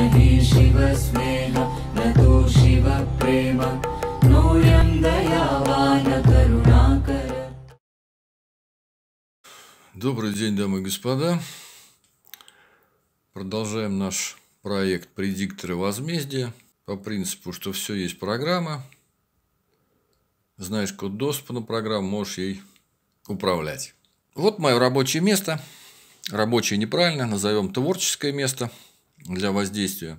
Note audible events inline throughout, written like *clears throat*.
हरि शिवस्नेह न तु शिवप्रेम नूर्यं दयावान करुणाकर Добрый день, дамы и господа. Продолжаем наш проект «Предикторы возмездия» по принципу, что все есть программа. Знаешь код доступа на программу, можешь ей управлять. Вот мое рабочее место. Рабочее неправильно, назовем творческое место – для воздействия.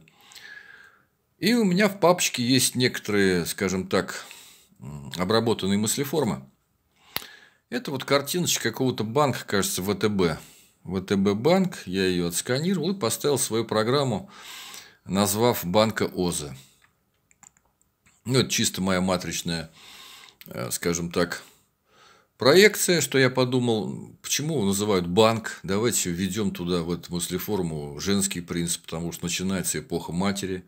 И у меня в папочке есть некоторые, скажем так, обработанные мыслеформы. Это вот картиночка какого-то банка, кажется, ВТБ. ВТБ банк, я ее отсканировал и поставил свою программу, назвав банка ОЗА. Ну, это чисто моя матричная, э, скажем так, Проекция, что я подумал, почему его называют банк, давайте введем туда, вот эту мыслеформу, женский принцип, потому что начинается эпоха матери.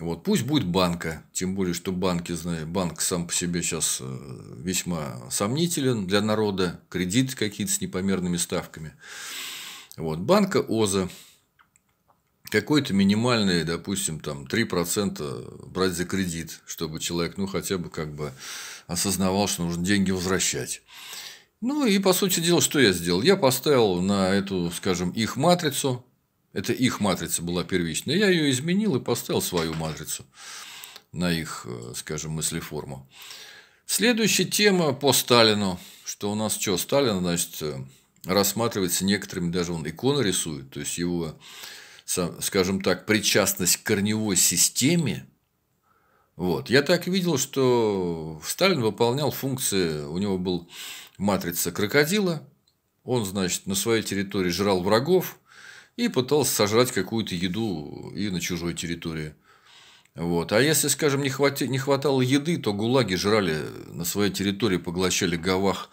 Вот, пусть будет банка, тем более, что банки, знаю, банк сам по себе сейчас э, весьма сомнителен для народа, кредит какие-то с непомерными ставками. Вот, банка ОЗА, какой-то минимальный, допустим, там 3% брать за кредит, чтобы человек, ну, хотя бы как бы осознавал, что нужно деньги возвращать. Ну, и, по сути дела, что я сделал? Я поставил на эту, скажем, их матрицу, это их матрица была первичная, я ее изменил и поставил свою матрицу на их, э, скажем, мыслеформу. Следующая тема по Сталину, что у нас что, Сталин, значит, э, рассматривается некоторыми, даже он иконы рисует, то есть его скажем так, причастность к корневой системе, вот. Я так видел, что Сталин выполнял функции, у него был матрица крокодила, он, значит, на своей территории жрал врагов и пытался сожрать какую-то еду и на чужой территории. Вот. А если, скажем, не, хвати... не хватало еды, то гулаги жрали на своей территории, поглощали гавах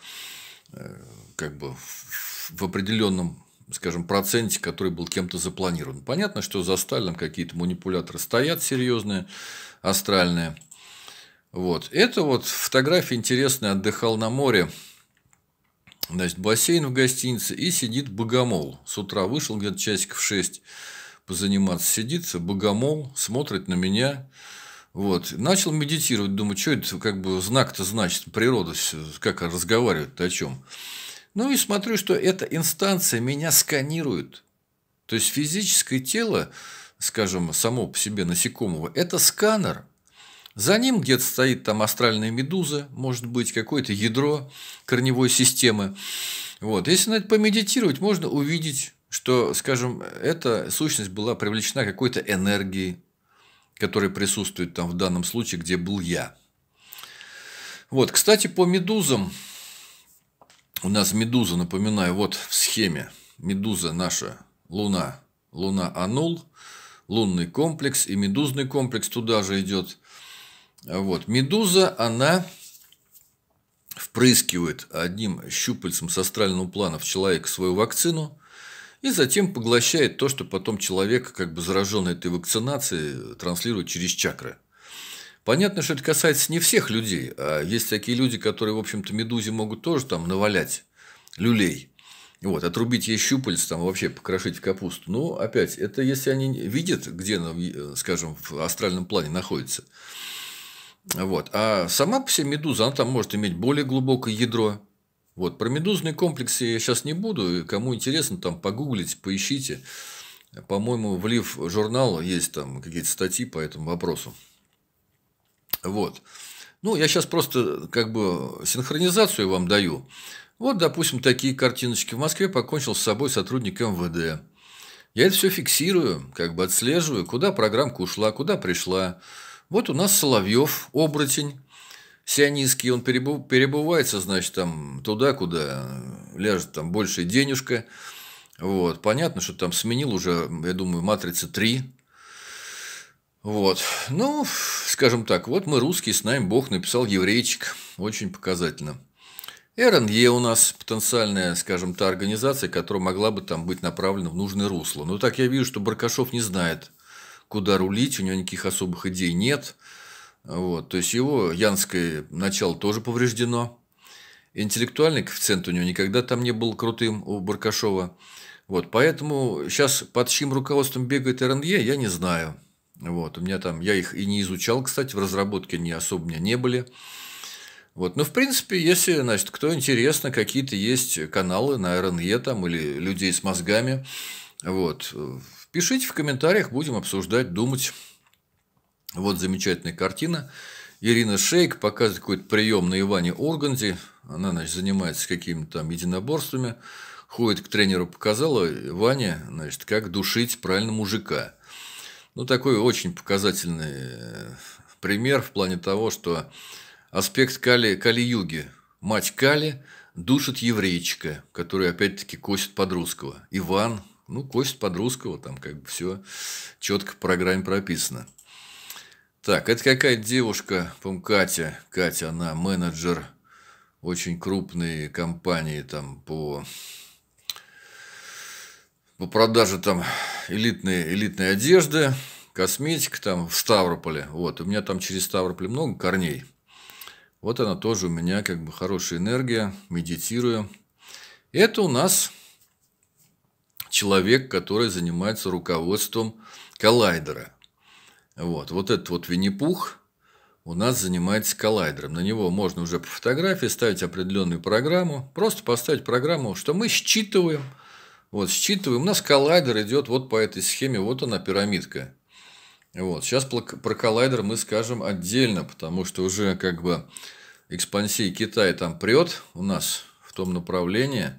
э, как бы в определенном скажем, проценте, который был кем-то запланирован. Понятно, что за Сталином какие-то манипуляторы стоят серьезные, астральные. Вот. Это вот фотография интересная, отдыхал на море, значит, бассейн в гостинице, и сидит богомол. С утра вышел где-то часиков 6 позаниматься, сидит, богомол смотрит на меня, вот. Начал медитировать, думаю, что это как бы знак-то значит, природа, как разговаривает о чем. Ну и смотрю, что эта инстанция меня сканирует. То есть физическое тело, скажем, само по себе насекомого, это сканер. За ним где-то стоит там астральная медуза, может быть, какое-то ядро корневой системы. Вот. Если на это помедитировать, можно увидеть, что, скажем, эта сущность была привлечена какой-то энергией, которая присутствует там в данном случае, где был я. Вот, кстати, по медузам у нас медуза, напоминаю, вот в схеме. Медуза наша Луна, Луна Анул, лунный комплекс и медузный комплекс туда же идет. Вот. Медуза, она впрыскивает одним щупальцем с астрального плана в человека свою вакцину и затем поглощает то, что потом человек, как бы зараженный этой вакцинацией, транслирует через чакры. Понятно, что это касается не всех людей, а есть такие люди, которые, в общем-то, медузе могут тоже там навалять люлей. Вот, отрубить ей щупальц, там вообще покрошить в капусту. Ну, опять, это если они видят, где она, э, скажем, в астральном плане находится. Вот. А сама по себе медуза, она там может иметь более глубокое ядро. Вот. Про медузные комплексы я сейчас не буду. Кому интересно, там погуглите, поищите. По-моему, в Лив журнал есть там какие-то статьи по этому вопросу. Вот. Ну, я сейчас просто как бы синхронизацию вам даю. Вот, допустим, такие картиночки. В Москве покончил с собой сотрудник МВД. Я это все фиксирую, как бы отслеживаю, куда программка ушла, куда пришла. Вот у нас Соловьев, оборотень, сионистский, он перебывается, значит, там туда, куда ляжет там больше денежка. Вот. Понятно, что там сменил уже, я думаю, матрица 3, вот. Ну, скажем так, вот мы русские, с нами Бог написал еврейчик. Очень показательно. РНЕ у нас потенциальная, скажем, та организация, которая могла бы там быть направлена в нужное русло. Но так я вижу, что Баркашов не знает, куда рулить, у него никаких особых идей нет. Вот. То есть, его янское начало тоже повреждено. Интеллектуальный коэффициент у него никогда там не был крутым у Баркашова. Вот. Поэтому сейчас под чьим руководством бегает РНЕ, я не знаю. Вот, у меня там, я их и не изучал, кстати, в разработке не особо у меня не были. Вот. Но, ну, в принципе, если, значит, кто интересно, какие-то есть каналы на РНЕ e там или людей с мозгами, вот, пишите в комментариях, будем обсуждать, думать. Вот замечательная картина. Ирина Шейк показывает какой-то прием на Иване Органде. Она, значит, занимается какими-то там единоборствами. Ходит к тренеру, показала Ване, значит, как душить правильно мужика. Ну, такой очень показательный э, пример в плане того, что аспект Кали, Кали-Юги, мать Кали душит еврейчика, который опять-таки косит под русского. Иван, ну, косит под русского, там как бы все четко в программе прописано. Так, это какая девушка, по Катя. Катя, она менеджер очень крупной компании там по по ну, продаже там элитной, элитной одежды, косметика там в Ставрополе. Вот, у меня там через Ставрополь много корней. Вот она тоже у меня как бы хорошая энергия, медитирую. Это у нас человек, который занимается руководством коллайдера. Вот, вот этот вот Винни-Пух у нас занимается коллайдером. На него можно уже по фотографии ставить определенную программу. Просто поставить программу, что мы считываем – вот, считываем. У нас коллайдер идет вот по этой схеме. Вот она, пирамидка. Вот. Сейчас про коллайдер мы скажем отдельно, потому что уже как бы экспансия Китая там прет у нас в том направлении.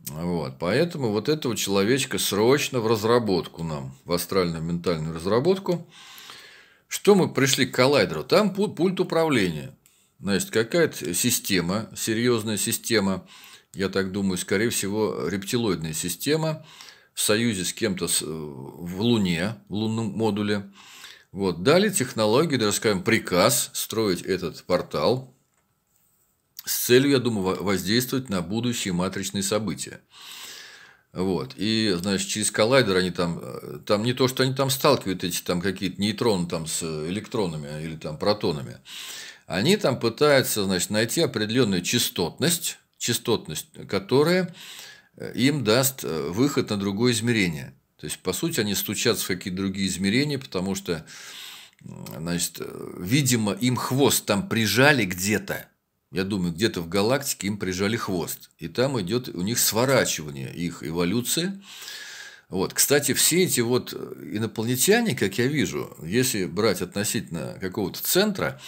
Вот. Поэтому вот этого человечка срочно в разработку нам, в астральную ментальную разработку. Что мы пришли к коллайдеру? Там пульт управления. Значит, какая-то система, серьезная система – я так думаю, скорее всего, рептилоидная система в союзе с кем-то э, в Луне, в лунном модуле. Вот. Дали технологии, даже скажем, приказ строить этот портал с целью, я думаю, воздействовать на будущие матричные события. Вот. И, значит, через коллайдер они там, э, там не то, что они там сталкивают эти там какие-то нейтроны там с электронами или там протонами, они там пытаются, значит, найти определенную частотность, частотность, которая э, им даст э, выход на другое измерение. То есть, по сути, они стучат в какие-то другие измерения, потому что, значит, э, видимо, им хвост там прижали где-то. Я думаю, где-то в галактике им прижали хвост. И там идет у них сворачивание их эволюции. Вот. Кстати, все эти вот инопланетяне, как я вижу, если брать относительно какого-то центра,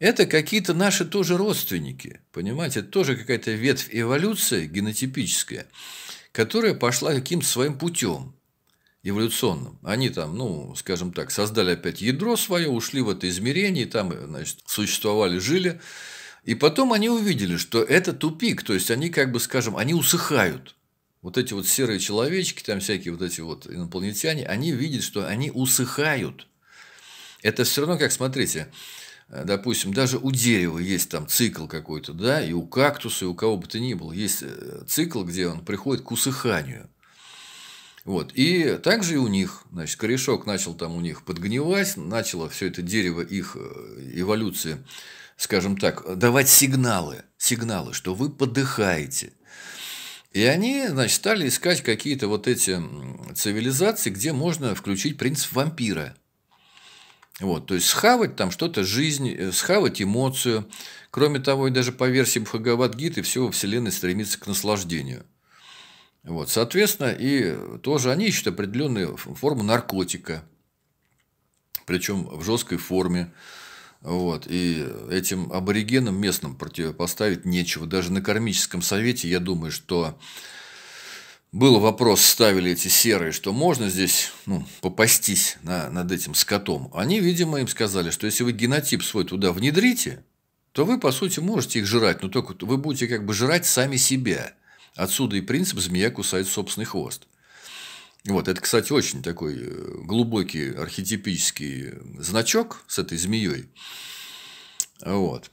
это какие-то наши тоже родственники, понимаете, это тоже какая-то ветвь эволюции генотипическая, которая пошла каким-то своим путем эволюционным. Они там, ну, скажем так, создали опять ядро свое, ушли в это измерение, там, значит, существовали, жили. И потом они увидели, что это тупик, то есть они, как бы скажем, они усыхают. Вот эти вот серые человечки, там всякие вот эти вот инопланетяне, они видят, что они усыхают. Это все равно, как смотрите, Э, допустим, даже у дерева есть там цикл какой-то, да, и у кактуса, и у кого бы то ни было, есть э, цикл, где он приходит к усыханию. Вот. И также и у них, значит, корешок начал там у них подгнивать, начало все это дерево их э, эволюции, скажем так, давать сигналы, сигналы, что вы подыхаете. И они, значит, стали искать какие-то вот эти цивилизации, где можно включить принцип вампира – вот, то есть схавать там что-то жизнь, э, схавать эмоцию. Кроме того, и даже по версии Бхагавадгиты, все во Вселенной стремится к наслаждению. Вот, соответственно, и тоже они ищут определенную форму наркотика, причем в жесткой форме. Вот, и этим аборигенам местным противопоставить нечего. Даже на кармическом совете, я думаю, что был вопрос, ставили эти серые, что можно здесь ну, попастись на, над этим скотом. Они, видимо, им сказали, что если вы генотип свой туда внедрите, то вы, по сути, можете их жрать, но только вы будете как бы жрать сами себя. Отсюда и принцип «змея кусает собственный хвост». Вот, это, кстати, очень такой э, глубокий архетипический значок с этой змеей. Вот.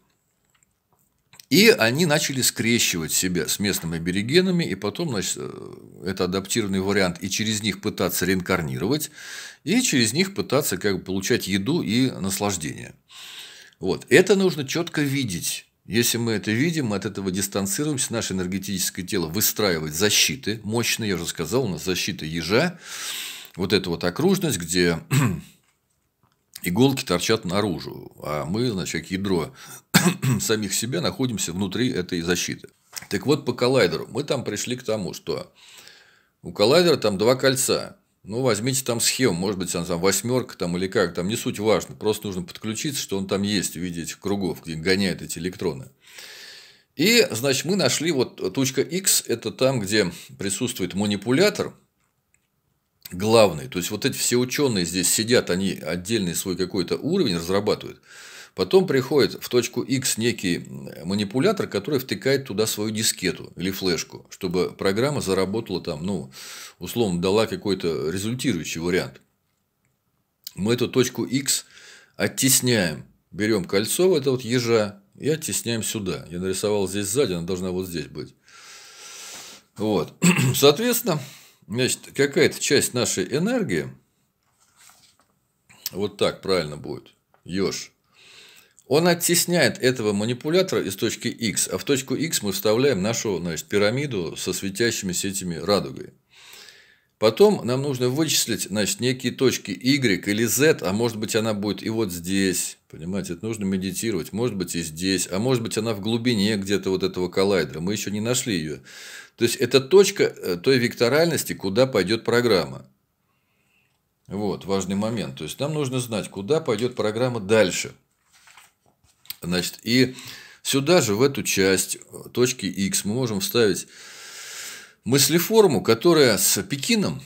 И они начали скрещивать себя с местными аберегенами, и потом значит, э, это адаптированный вариант, и через них пытаться реинкарнировать, и через них пытаться как бы получать еду и наслаждение. Вот. Это нужно четко видеть. Если мы это видим, мы от этого дистанцируемся, наше энергетическое тело выстраивает защиты мощные, я уже сказал, у нас защита ежа, вот эта вот окружность, где *clears throat* иголки торчат наружу, а мы, значит, как ядро *clears throat* самих себя находимся внутри этой защиты. Так вот, по коллайдеру мы там пришли к тому, что у коллайдера там два кольца. Ну, возьмите там схему, может быть, она там восьмерка там или как, там не суть важно. Просто нужно подключиться, что он там есть в виде этих кругов, где гоняют эти электроны. И, значит, мы нашли вот точка X, это там, где присутствует манипулятор, главный. То есть, вот эти все ученые здесь сидят, они отдельный свой какой-то уровень разрабатывают. Потом приходит в точку X некий манипулятор, который втыкает туда свою дискету или флешку, чтобы программа заработала там, ну, условно, дала какой-то результирующий вариант. Мы эту точку X оттесняем. Берем кольцо вот это вот ежа и оттесняем сюда. Я нарисовал здесь сзади, она должна вот здесь быть. Вот. *clears throat* Соответственно, значит, какая-то часть нашей энергии, вот так правильно будет, еж, он оттесняет этого манипулятора из точки X, а в точку X мы вставляем нашу значит, пирамиду со светящимися этими радугой. Потом нам нужно вычислить значит, некие точки Y или Z, а может быть она будет и вот здесь. Понимаете, это нужно медитировать. Может быть и здесь, а может быть она в глубине где-то вот этого коллайдера. Мы еще не нашли ее. То есть это точка э, той векторальности, куда пойдет программа. Вот важный момент. То есть нам нужно знать, куда пойдет программа дальше. Значит, и сюда же, в эту часть э, точки x, мы можем вставить мыслеформу, которая с Пекином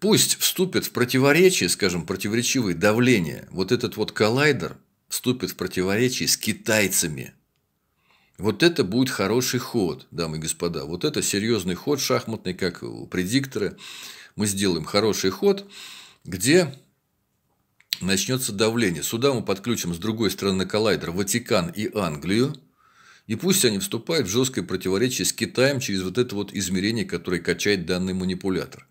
пусть вступит в противоречие, скажем, противоречивые давления. Вот этот вот коллайдер вступит в противоречие с китайцами. Вот это будет хороший ход, дамы и господа. Вот это серьезный ход шахматный, как предикторы. Мы сделаем хороший ход, где начнется давление. Сюда мы подключим с другой стороны коллайдер Ватикан и Англию. И пусть они вступают в жесткое противоречие с Китаем через вот это вот измерение, которое качает данный манипулятор.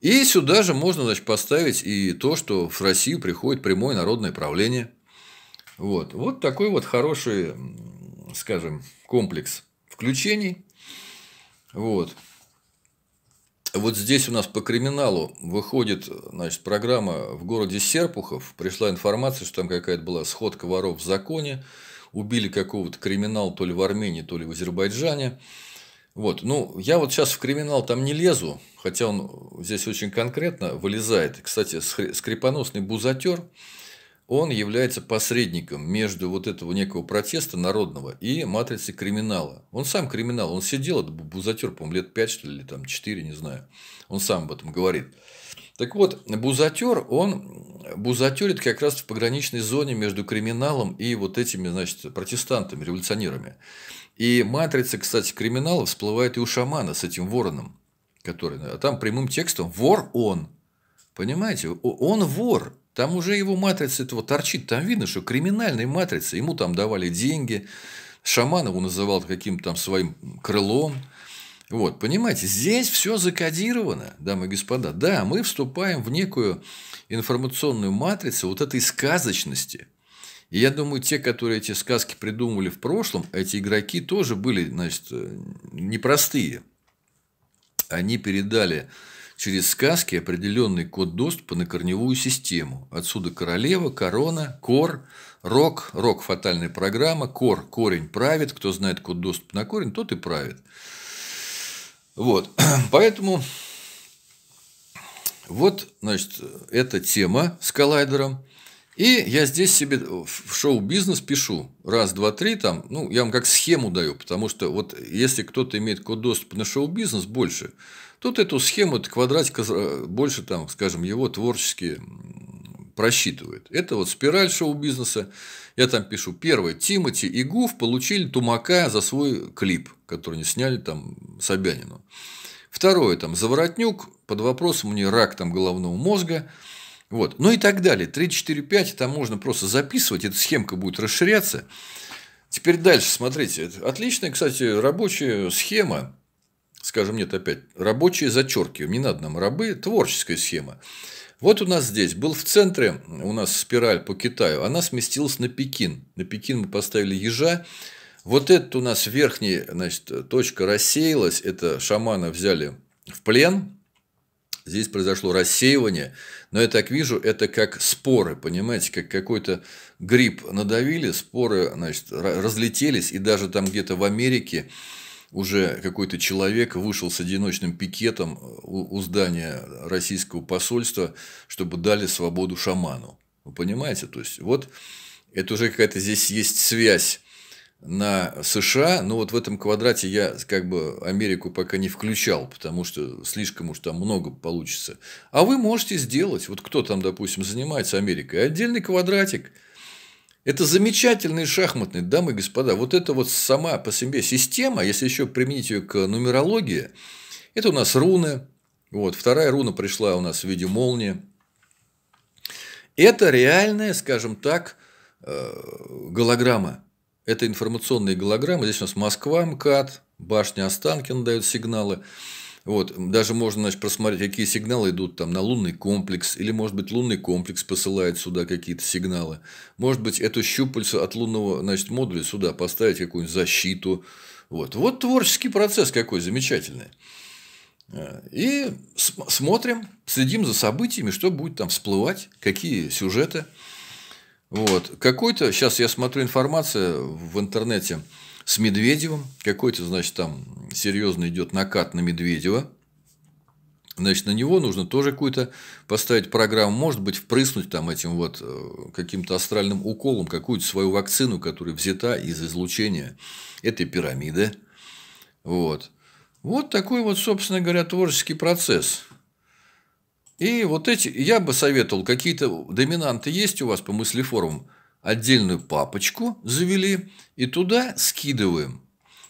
И сюда же можно значит, поставить и то, что в Россию приходит прямое народное правление. Вот, вот такой вот хороший, скажем, комплекс включений. Вот. Вот здесь у нас по криминалу выходит значит, программа в городе Серпухов. Пришла информация, что там какая-то была сходка воров в законе. Убили какого-то криминала, то ли в Армении, то ли в Азербайджане. Вот. Ну, я вот сейчас в криминал там не лезу, хотя он здесь очень конкретно вылезает. Кстати, скрипоносный бузатер он является посредником между вот этого некого протеста народного и матрицей криминала. Он сам криминал, он сидел, это Бузатер, по-моему, лет 5, что ли, или там 4, не знаю. Он сам об этом говорит. Так вот, Бузатер, он бузатерит как раз в пограничной зоне между криминалом и вот этими, значит, протестантами, революционерами. И матрица, кстати, криминала всплывает и у шамана с этим вороном, который, а там прямым текстом вор он. Понимаете, он вор, там уже его матрица этого торчит. Там видно, что криминальная матрица. Ему там давали деньги. его называл каким-то там своим крылом. Вот, понимаете, здесь все закодировано, дамы и господа. Да, мы вступаем в некую информационную матрицу вот этой сказочности. И я думаю, те, которые эти сказки придумывали в прошлом, эти игроки тоже были, значит, э, непростые. Они передали Через сказки определенный код доступа на корневую систему. Отсюда королева, корона, кор, рок, рок – фатальная программа, кор – корень правит. Кто знает код доступа на корень, тот и правит. Вот. *clears throat* Поэтому вот, значит, эта тема с коллайдером – и я здесь себе в шоу-бизнес пишу раз, два, три, там, ну, я вам как схему даю, потому что вот если кто-то имеет код доступа на шоу-бизнес больше, тут эту схему, этот квадратик э, больше, там, скажем, его творчески просчитывает. Это вот спираль шоу-бизнеса. Я там пишу, первое, Тимати и Гуф получили тумака за свой клип, который они сняли там Собянину. Второе, там, Заворотнюк, под вопросом у нее рак там головного мозга, вот. Ну и так далее. 3, 4, 5 там можно просто записывать, эта схемка будет расширяться. Теперь дальше смотрите. отличная, кстати, рабочая схема. Скажем, нет, опять, рабочие зачерки, Не надо нам рабы, творческая схема. Вот у нас здесь был в центре, у нас спираль по Китаю, она сместилась на Пекин. На Пекин мы поставили ежа. Вот этот у нас верхний, значит, точка рассеялась, это шамана взяли в плен, Здесь произошло рассеивание, но я так вижу, это как споры, понимаете, как какой-то гриб надавили, споры значит, разлетелись, и даже там где-то в Америке уже какой-то человек вышел с одиночным пикетом э, у здания российского посольства, чтобы дали свободу шаману. Вы понимаете? То есть, вот это уже какая-то здесь есть связь на США, но вот в этом квадрате я как бы Америку пока не включал, потому что слишком уж там много получится. А вы можете сделать, вот кто там, допустим, занимается Америкой, отдельный квадратик. Это замечательный шахматный, дамы и господа. Вот это вот сама по себе система, если еще применить ее к нумерологии, это у нас руны. Вот, вторая руна пришла у нас в виде молнии. Это реальная, скажем так, э, голограмма это информационные голограммы. Здесь у нас Москва, МКАД, башня Останкина дает сигналы. Вот, даже можно значит, просмотреть, какие сигналы идут там на лунный комплекс, или, может быть, лунный комплекс посылает сюда какие-то сигналы. Может быть, эту щупальцу от лунного значит, модуля сюда поставить какую-нибудь защиту. Вот. вот творческий процесс какой замечательный. А, и смотрим, следим за событиями, что будет там всплывать, какие сюжеты. Вот. Какой-то, сейчас я смотрю информация в интернете с Медведевым, какой-то, значит, там серьезно идет накат на Медведева, Значит, на него нужно тоже какую-то поставить программу, может быть, впрыснуть там этим вот э, каким-то астральным уколом какую-то свою вакцину, которая взята из излучения этой пирамиды. Вот. Вот такой вот, собственно говоря, творческий процесс. И вот эти, я бы советовал, какие-то доминанты есть у вас по мыслеформам, отдельную папочку завели и туда скидываем.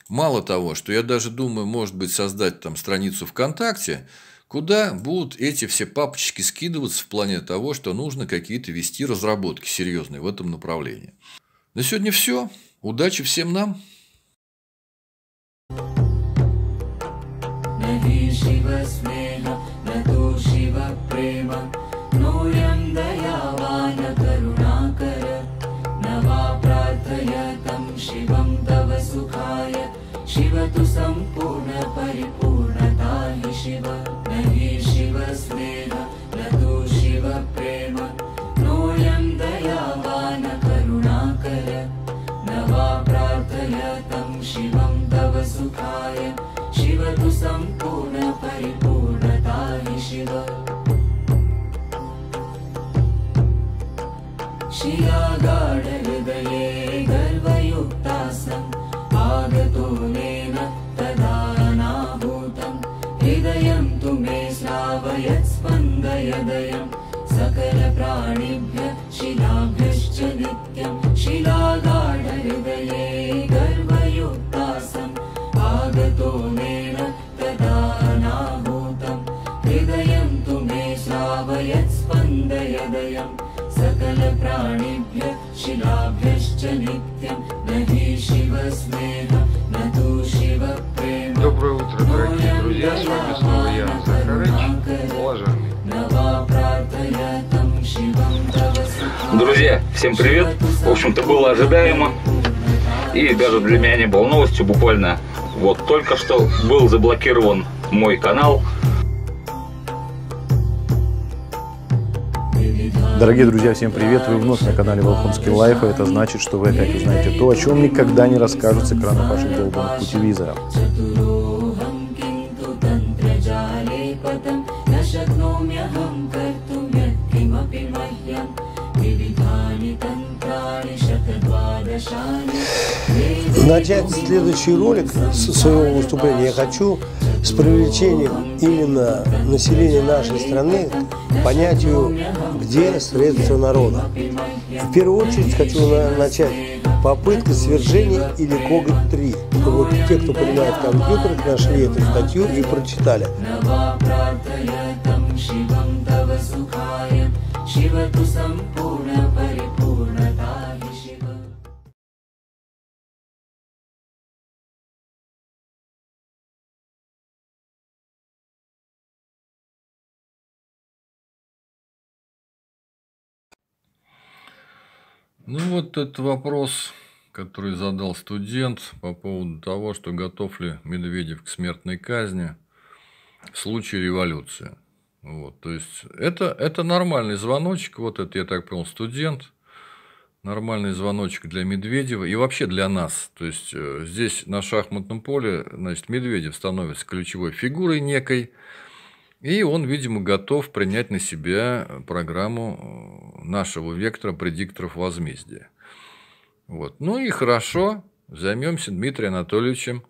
Мало того, что я даже думаю, может быть, создать там страницу ВКонтакте, куда будут эти все папочки скидываться в плане того, что нужно какие-то вести разработки серьезные в этом направлении. На сегодня все. Удачи всем нам. Надеюсь, вас शिवतु तु सम्पूर्ण परिपूर्णतायि शिव न हि Друзья, всем привет! В общем-то, было ожидаемо. И даже для меня не было новостью, буквально вот только что был заблокирован мой канал. Дорогие друзья, всем привет! Вы вновь на канале Волхонский Лайф, и это значит, что вы опять узнаете то, о чем никогда не расскажут с экрана ваших долбанных телевизоров. पदं न शक्नोम्यहं कर्तुं यत्किमपि मह्यं विविधानि तन्त्राणि शतद्वादशानि Начать следующий ролик со своего выступления я хочу с привлечением именно населения нашей страны к понятию «где средства народа». В первую очередь хочу начать попытка свержения или коготь 3. вот те, кто понимает компьютер, нашли эту статью и прочитали. शिव तु सम्पूर्ण Ну вот этот вопрос, который задал студент по поводу того, что готов ли Медведев к смертной казни в случае революции. Вот, то есть это, это нормальный звоночек, вот это, я так понял, студент, нормальный звоночек для Медведева и вообще для нас. То есть э, здесь на шахматном поле, значит, Медведев становится ключевой фигурой некой, и он, видимо, готов принять на себя э, программу э, нашего вектора предикторов возмездия. Вот. Ну и хорошо, займемся Дмитрием Анатольевичем